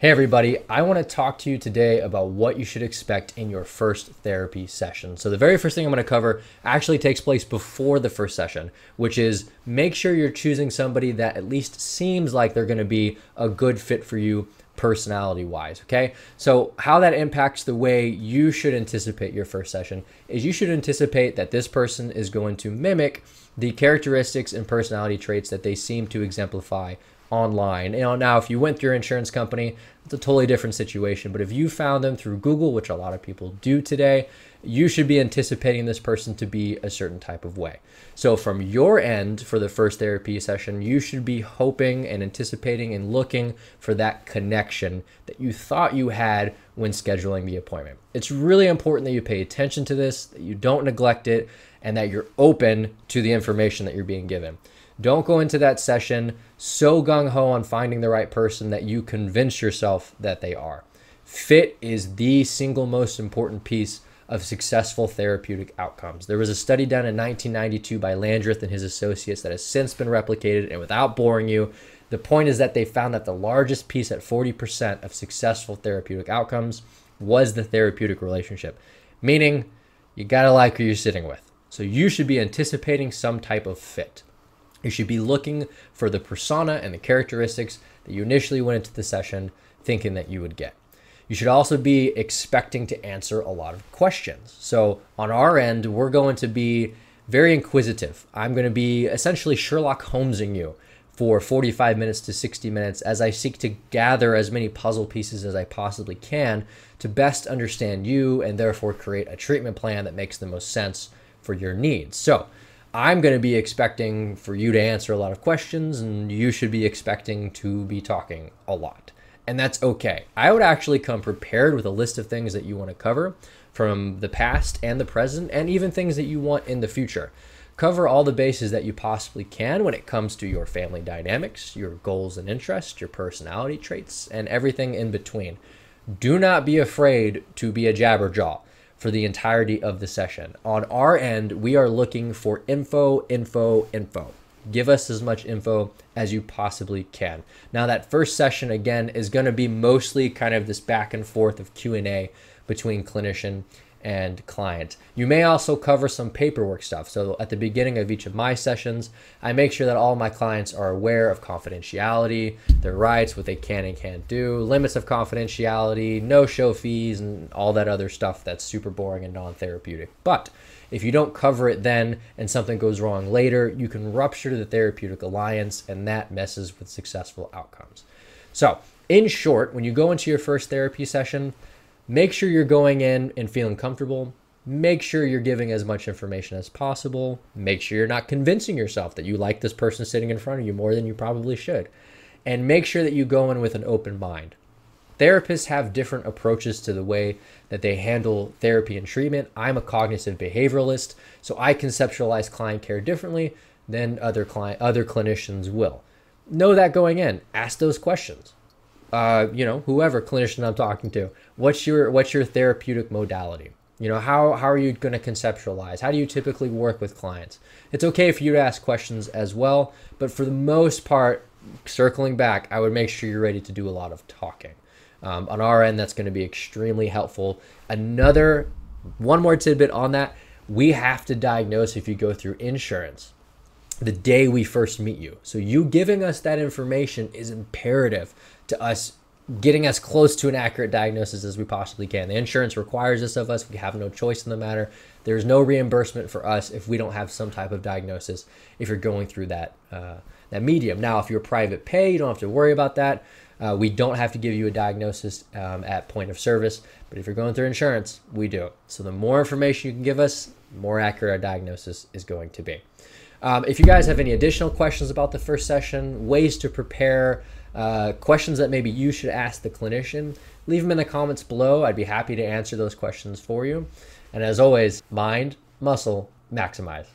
Hey, everybody, I want to talk to you today about what you should expect in your first therapy session. So, the very first thing I'm going to cover actually takes place before the first session, which is make sure you're choosing somebody that at least seems like they're going to be a good fit for you personality wise. Okay. So, how that impacts the way you should anticipate your first session is you should anticipate that this person is going to mimic the characteristics and personality traits that they seem to exemplify online. You know, now, if you went through your insurance company, it's a totally different situation. But if you found them through Google, which a lot of people do today, you should be anticipating this person to be a certain type of way. So, from your end for the first therapy session, you should be hoping and anticipating and looking for that connection that you thought you had when scheduling the appointment. It's really important that you pay attention to this, that you don't neglect it, and that you're open to the information that you're being given. Don't go into that session so gung ho on finding the right person that you convince yourself that they are. Fit is the single most important piece of successful therapeutic outcomes. There was a study done in 1992 by Landreth and his associates that has since been replicated, and without boring you, the point is that they found that the largest piece at 40% of successful therapeutic outcomes was the therapeutic relationship, meaning you gotta like who you're sitting with. So you should be anticipating some type of fit. You should be looking for the persona and the characteristics that you initially went into the session thinking that you would get. You should also be expecting to answer a lot of questions. So, on our end, we're going to be very inquisitive. I'm going to be essentially Sherlock Holmesing you for 45 minutes to 60 minutes as I seek to gather as many puzzle pieces as I possibly can to best understand you and therefore create a treatment plan that makes the most sense for your needs. So, I'm going to be expecting for you to answer a lot of questions and you should be expecting to be talking a lot. And that's okay. I would actually come prepared with a list of things that you want to cover from the past and the present and even things that you want in the future. Cover all the bases that you possibly can when it comes to your family dynamics, your goals and interests, your personality traits, and everything in between. Do not be afraid to be a jabberjaw for the entirety of the session. On our end, we are looking for info, info, info. Give us as much info as you possibly can. Now that first session again is going to be mostly kind of this back and forth of Q&A between clinician and client. You may also cover some paperwork stuff. So at the beginning of each of my sessions, I make sure that all my clients are aware of confidentiality, their rights, what they can and can't do, limits of confidentiality, no show fees, and all that other stuff that's super boring and non therapeutic. But if you don't cover it then and something goes wrong later, you can rupture the therapeutic alliance and that messes with successful outcomes. So, in short, when you go into your first therapy session, Make sure you're going in and feeling comfortable. Make sure you're giving as much information as possible. Make sure you're not convincing yourself that you like this person sitting in front of you more than you probably should. And make sure that you go in with an open mind. Therapists have different approaches to the way that they handle therapy and treatment. I'm a cognitive behavioralist, so I conceptualize client care differently than other client other clinicians will. Know that going in. Ask those questions. Uh, you know, whoever clinician I'm talking to, what's your what's your therapeutic modality? You know, how how are you going to conceptualize? How do you typically work with clients? It's okay for you to ask questions as well, but for the most part, circling back, I would make sure you're ready to do a lot of talking. Um, on our end, that's going to be extremely helpful. Another one more tidbit on that: we have to diagnose if you go through insurance the day we first meet you. So, you giving us that information is imperative to us getting as close to an accurate diagnosis as we possibly can. The insurance requires this of us. We have no choice in the matter. There's no reimbursement for us if we don't have some type of diagnosis if you're going through that uh, that medium. Now, if you're private pay, you don't have to worry about that. Uh, we don't have to give you a diagnosis um, at point of service, but if you're going through insurance, we do. So the more information you can give us, more accurate our diagnosis is going to be. Um, if you guys have any additional questions about the first session, ways to prepare, uh, questions that maybe you should ask the clinician, leave them in the comments below. I'd be happy to answer those questions for you. And as always, mind, muscle, maximize.